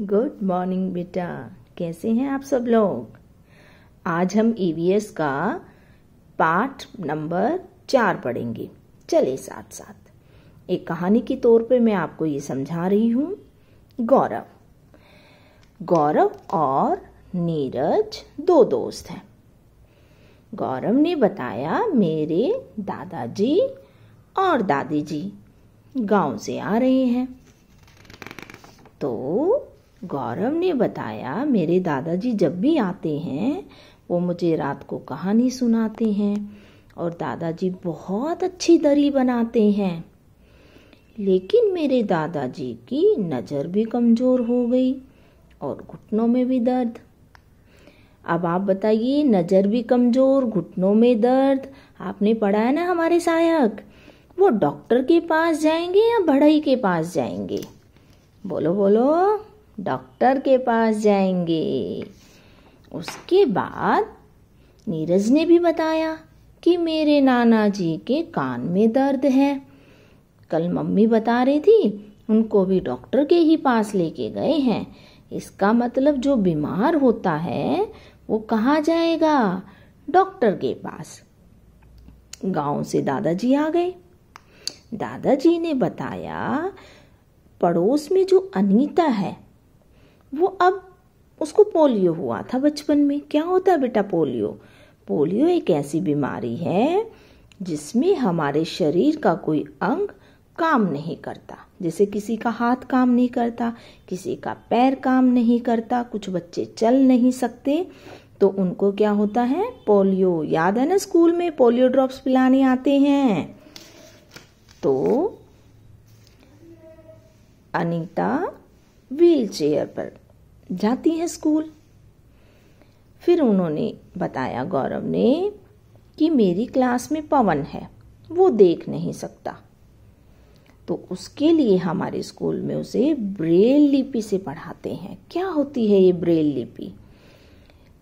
good morning बेटा कैसे हैं आप सब लोग आज हम ईवीएस e का पार्ट नंबर चार पढ़ेंगे चले साथ साथ एक कहानी के तौर पे मैं आपको ये समझा रही हूँ गौरव गौरव और नीरज दो दोस्त हैं गौरव ने बताया मेरे दादाजी और दादी जी गांव से आ रहे हैं तो गौरव ने बताया मेरे दादाजी जब भी आते हैं वो मुझे रात को कहानी सुनाते हैं और दादाजी बहुत अच्छी दरी बनाते हैं लेकिन मेरे दादाजी की नज़र भी कमज़ोर हो गई और घुटनों में भी दर्द अब आप बताइए नज़र भी कमज़ोर घुटनों में दर्द आपने पढ़ा है ना हमारे सहायक वो डॉक्टर के पास जाएंगे या बढ़ई के पास जाएंगे बोलो बोलो डॉक्टर के पास जाएंगे उसके बाद नीरज ने भी बताया कि मेरे नाना जी के कान में दर्द है कल मम्मी बता रही थी उनको भी डॉक्टर के ही पास लेके गए हैं इसका मतलब जो बीमार होता है वो कहाँ जाएगा डॉक्टर के पास गांव से दादाजी आ गए दादाजी ने बताया पड़ोस में जो अनीता है वो अब उसको पोलियो हुआ था बचपन में क्या होता है बेटा पोलियो पोलियो एक ऐसी बीमारी है जिसमें हमारे शरीर का कोई अंग काम नहीं करता जैसे किसी का हाथ काम नहीं करता किसी का पैर काम नहीं करता कुछ बच्चे चल नहीं सकते तो उनको क्या होता है पोलियो याद है ना स्कूल में पोलियो ड्रॉप्स पिलाने आते हैं तो अनीता व्हील चेयर पर जाती हैं स्कूल फिर उन्होंने बताया गौरव ने कि मेरी क्लास में पवन है वो देख नहीं सकता तो उसके लिए हमारे स्कूल में उसे ब्रेल लिपि से पढ़ाते हैं क्या होती है ये ब्रेल लिपि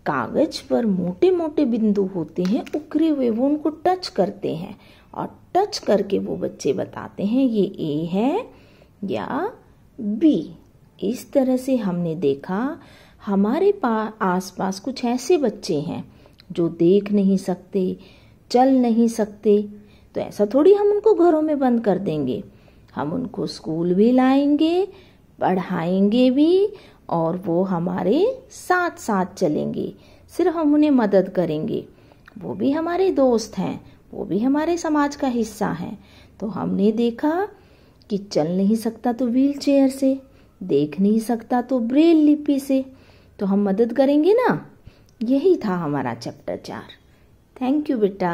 कागज पर मोटे मोटे बिंदु होते हैं उखरे हुए वो उनको टच करते हैं और टच करके वो बच्चे बताते हैं ये ए है या बी इस तरह से हमने देखा हमारे आसपास कुछ ऐसे बच्चे हैं जो देख नहीं सकते चल नहीं सकते तो ऐसा थोड़ी हम उनको घरों में बंद कर देंगे हम उनको स्कूल भी लाएंगे पढ़ाएंगे भी और वो हमारे साथ साथ चलेंगे सिर्फ हम उन्हें मदद करेंगे वो भी हमारे दोस्त हैं वो भी हमारे समाज का हिस्सा हैं तो हमने देखा कि चल नहीं सकता तो व्हील चेयर से देख नहीं सकता तो ब्रेल लिपि से तो हम मदद करेंगे ना यही था हमारा चैप्टर चार थैंक यू बेटा